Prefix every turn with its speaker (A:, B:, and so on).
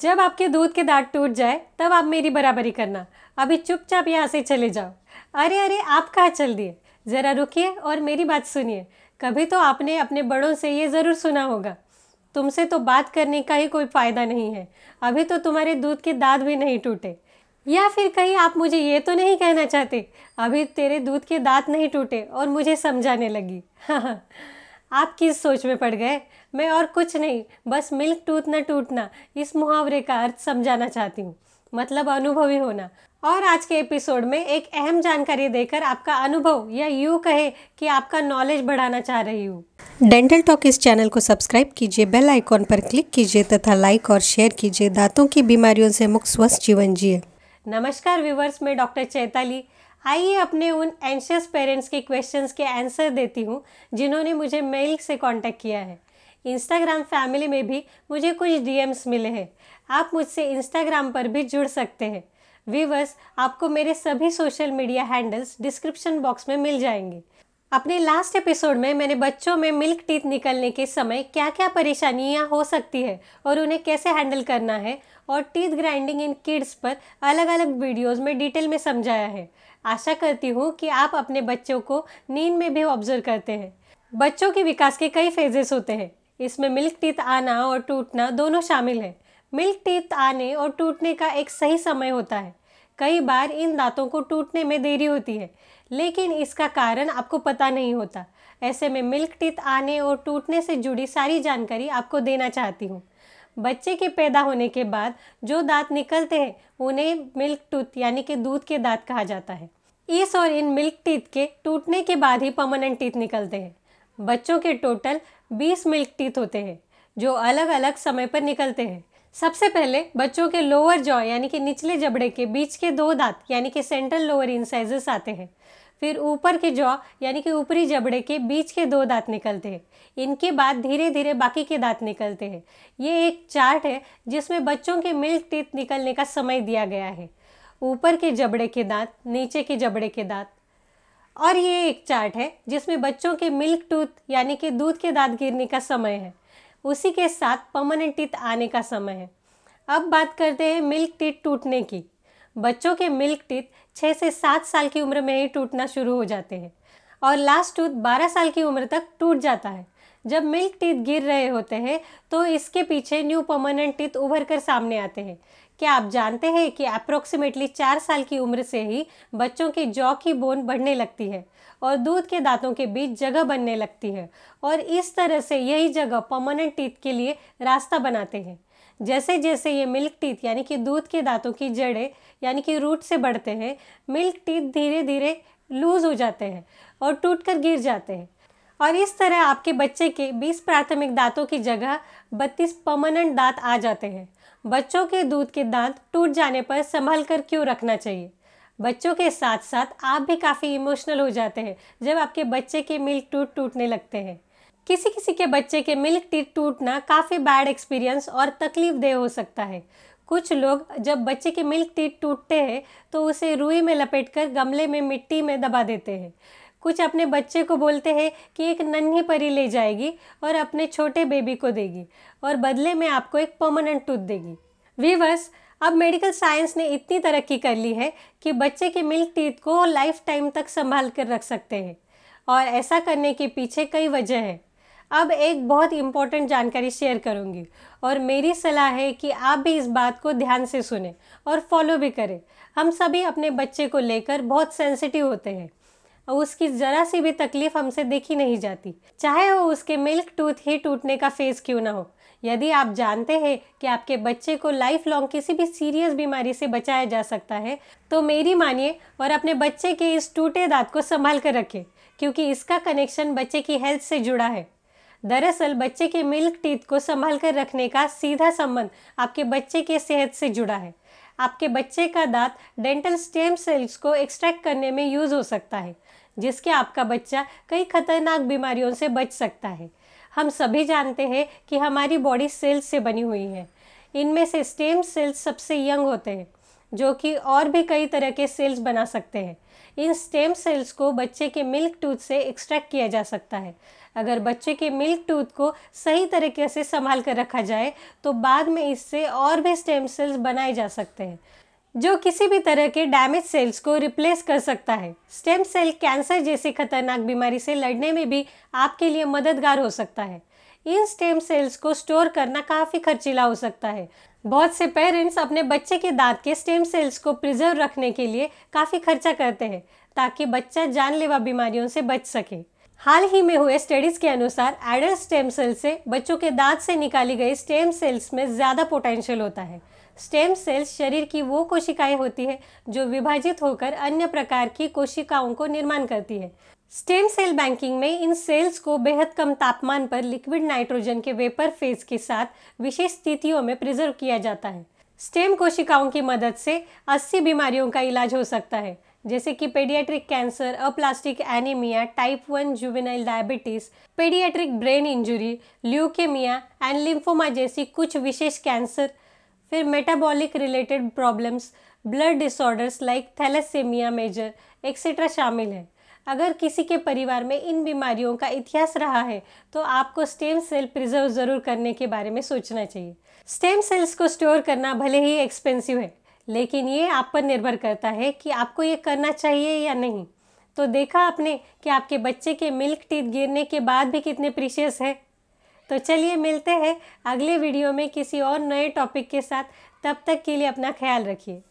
A: जब आपके दूध के दांत टूट जाए तब आप मेरी बराबरी करना अभी चुपचाप यहाँ से चले जाओ अरे अरे आप कहाँ चल दिए ज़रा रुकिए और मेरी बात सुनिए कभी तो आपने अपने बड़ों से ये ज़रूर सुना होगा तुमसे तो बात करने का ही कोई फ़ायदा नहीं है अभी तो तुम्हारे दूध के दांत भी नहीं टूटे या फिर कहीं आप मुझे ये तो नहीं कहना चाहते अभी तेरे दूध के दांत नहीं टूटे और मुझे समझाने लगी हाँ हाँ आप किस सोच में पड़ गए मैं और कुछ नहीं बस मिल्क टूटना टूटना इस मुहावरे का अर्थ समझाना चाहती हूँ मतलब अनुभवी होना और आज के एपिसोड में एक अहम जानकारी देकर आपका अनुभव या यू कहे कि आपका नॉलेज बढ़ाना चाह रही हूँ डेंटल टॉक इस चैनल को सब्सक्राइब कीजिए बेल आइकॉन पर क्लिक कीजिए तथा लाइक और शेयर कीजिए दांतों की बीमारियों से मुक्त स्वस्थ जीवन जिए नमस्कार व्यूवर्स में डॉक्टर चैताली आइए अपने उन एंशियस पेरेंट्स के क्वेश्चंस के आंसर देती हूँ जिन्होंने मुझे मेल से कांटेक्ट किया है इंस्टाग्राम फैमिली में भी मुझे कुछ डीएम्स मिले हैं आप मुझसे इंस्टाग्राम पर भी जुड़ सकते हैं व्यूवर्स आपको मेरे सभी social media handles description box में मिल जाएंगे अपने लास्ट एपिसोड में मैंने बच्चों में मिल्क टीथ निकलने के समय क्या क्या परेशानियां हो सकती है और उन्हें कैसे हैंडल करना है और टीथ ग्राइंडिंग इन किड्स पर अलग अलग वीडियोस में डिटेल में समझाया है आशा करती हूँ कि आप अपने बच्चों को नींद में भी ऑब्जर्व करते हैं बच्चों के विकास के कई फेजेस होते हैं इसमें मिल्क टीथ आना और टूटना दोनों शामिल है मिल्क टीथ आने और टूटने का एक सही समय होता है कई बार इन दांतों को टूटने में देरी होती है लेकिन इसका कारण आपको पता नहीं होता ऐसे में मिल्क टीथ आने और टूटने से जुड़ी सारी जानकारी आपको देना चाहती हूँ बच्चे के पैदा होने के बाद जो दांत निकलते हैं उन्हें मिल्क टूथ यानी कि दूध के दांत कहा जाता है इस और इन मिल्क टीथ के टूटने के बाद ही परमानेंट टीथ निकलते हैं बच्चों के टोटल 20 मिल्क टीथ होते हैं जो अलग अलग समय पर निकलते हैं सबसे पहले बच्चों के लोअर जॉ यानी कि निचले जबड़े के बीच के दो दांत यानी कि सेंट्रल लोअर इंसाइजेस आते हैं फिर ऊपर के जॉ यानी कि ऊपरी जबड़े के बीच के दो दांत निकलते हैं इनके बाद धीरे धीरे बाकी के दांत निकलते हैं ये एक चार्ट है जिसमें बच्चों के मिल्क टीथ निकलने का समय दिया गया है ऊपर के जबड़े के दांत नीचे के जबड़े के दांत और ये एक चार्ट है जिसमें बच्चों के मिल्क टूथ यानी कि दूध के दांत गिरने का समय है उसी के साथ परमानेंट टीथ आने का समय है अब बात करते हैं मिल्क टीथ टूटने की बच्चों के मिल्क टीथ छः से सात साल की उम्र में ही टूटना शुरू हो जाते हैं और लास्ट टूथ बारह साल की उम्र तक टूट जाता है जब मिल्क टीथ गिर रहे होते हैं तो इसके पीछे न्यू परमानेंट टीथ उभर कर सामने आते हैं क्या आप जानते हैं कि अप्रोक्सीमेटली चार साल की उम्र से ही बच्चों की जौ की बोन बढ़ने लगती है और दूध के दांतों के बीच जगह बनने लगती है और इस तरह से यही जगह परमानेंट टीथ के लिए रास्ता बनाते हैं जैसे जैसे ये मिल्क टीथ यानी कि दूध के दांतों की जड़ें यानी कि रूट से बढ़ते हैं मिल्क टीथ धीरे धीरे लूज़ हो जाते हैं और टूट कर गिर जाते हैं और इस तरह आपके बच्चे के 20 प्राथमिक दांतों की जगह 32 परमानेंट दांत आ जाते हैं बच्चों के दूध के दांत टूट जाने पर संभल कर क्यों रखना चाहिए बच्चों के साथ साथ आप भी काफ़ी इमोशनल हो जाते हैं जब आपके बच्चे के मिल्क टूट टूटने लगते हैं किसी किसी के बच्चे के मिल्क टीथ टूटना काफ़ी बैड एक्सपीरियंस और तकलीफदेह हो सकता है कुछ लोग जब बच्चे के मिल्क टीथ टूटते हैं तो उसे रुई में लपेटकर गमले में मिट्टी में दबा देते हैं कुछ अपने बच्चे को बोलते हैं कि एक नन्ही परी ले जाएगी और अपने छोटे बेबी को देगी और बदले में आपको एक परमानेंट टूथ देगी वीवर्स अब मेडिकल साइंस ने इतनी तरक्की कर ली है कि बच्चे के मिल्क टीथ को लाइफ टाइम तक संभाल कर रख सकते हैं और ऐसा करने के पीछे कई वजह है अब एक बहुत इम्पोर्टेंट जानकारी शेयर करूँगी और मेरी सलाह है कि आप भी इस बात को ध्यान से सुने और फॉलो भी करें हम सभी अपने बच्चे को लेकर बहुत सेंसिटिव होते हैं और उसकी ज़रा सी भी तकलीफ हमसे देखी नहीं जाती चाहे वो उसके मिल्क टूथ ही टूटने का फेस क्यों ना हो यदि आप जानते हैं कि आपके बच्चे को लाइफ लॉन्ग किसी भी सीरियस बीमारी से बचाया जा सकता है तो मेरी मानिए और अपने बच्चे के इस टूटे दांत को संभाल कर रखें क्योंकि इसका कनेक्शन बच्चे की हेल्थ से जुड़ा है दरअसल बच्चे के मिल्क टीथ को संभाल कर रखने का सीधा संबंध आपके बच्चे के सेहत से जुड़ा है आपके बच्चे का दांत डेंटल स्टेम सेल्स को एक्सट्रैक्ट करने में यूज़ हो सकता है जिसके आपका बच्चा कई खतरनाक बीमारियों से बच सकता है हम सभी जानते हैं कि हमारी बॉडी सेल्स से बनी हुई है इनमें से स्टेम सेल्स सबसे यंग होते हैं जो कि और भी कई तरह के सेल्स बना सकते हैं इन स्टेम सेल्स को बच्चे के मिल्क टूथ से एक्सट्रैक्ट किया जा सकता है अगर बच्चे के मिल्क टूथ को सही तरीके से संभाल कर रखा जाए तो बाद में इससे और भी स्टेम सेल्स बनाए जा सकते हैं जो किसी भी तरह के डैमेज सेल्स को रिप्लेस कर सकता है स्टेम सेल कैंसर जैसी खतरनाक बीमारी से लड़ने में भी आपके लिए मददगार हो सकता है इन स्टेम सेल्स को स्टोर करना काफ़ी खर्चीला हो सकता है बहुत से पेरेंट्स अपने बच्चे के दांत के स्टेम सेल्स को प्रिजर्व रखने के लिए काफ़ी खर्चा करते हैं ताकि बच्चा जानलेवा बीमारियों से बच सके हाल ही में हुए स्टडीज के अनुसार एडल्ट स्टेम सेल से बच्चों के दांत से निकाली गई स्टेम सेल्स में ज़्यादा पोटेंशियल होता है स्टेम सेल्स शरीर की वो कोशिकाएं होती है जो विभाजित होकर अन्य प्रकार की कोशिकाओं को निर्माण करती है स्टेम सेल बैंकिंग में इन सेल्स को बेहद कम तापमान पर लिक्विड नाइट्रोजन के वेपर फेज के साथ विशेष स्थितियों में प्रिजर्व किया जाता है स्टेम कोशिकाओं की मदद से 80 बीमारियों का इलाज हो सकता है जैसे कि paediatric cancer aplastic anaemia type one juvenile diabetes paediatric brain injury leukaemia and lymphoma जैसी कुछ विशेष कैंसर फिर metabolic related problems blood disorders like thalassaemia major etcetera शामिल है अगर किसी के परिवार में इन बीमारियों का इतिहास रहा है तो आपको स्टेम सेल प्रिजर्व ज़रूर करने के बारे में सोचना चाहिए स्टेम सेल्स को स्टोर करना भले ही एक्सपेंसिव है लेकिन ये आप पर निर्भर करता है कि आपको ये करना चाहिए या नहीं तो देखा आपने कि आपके बच्चे के मिल्क टीथ गिरने के बाद भी कितने प्रीशियस है तो चलिए मिलते हैं अगले वीडियो में किसी और नए टॉपिक के साथ तब तक के लिए अपना ख्याल रखिए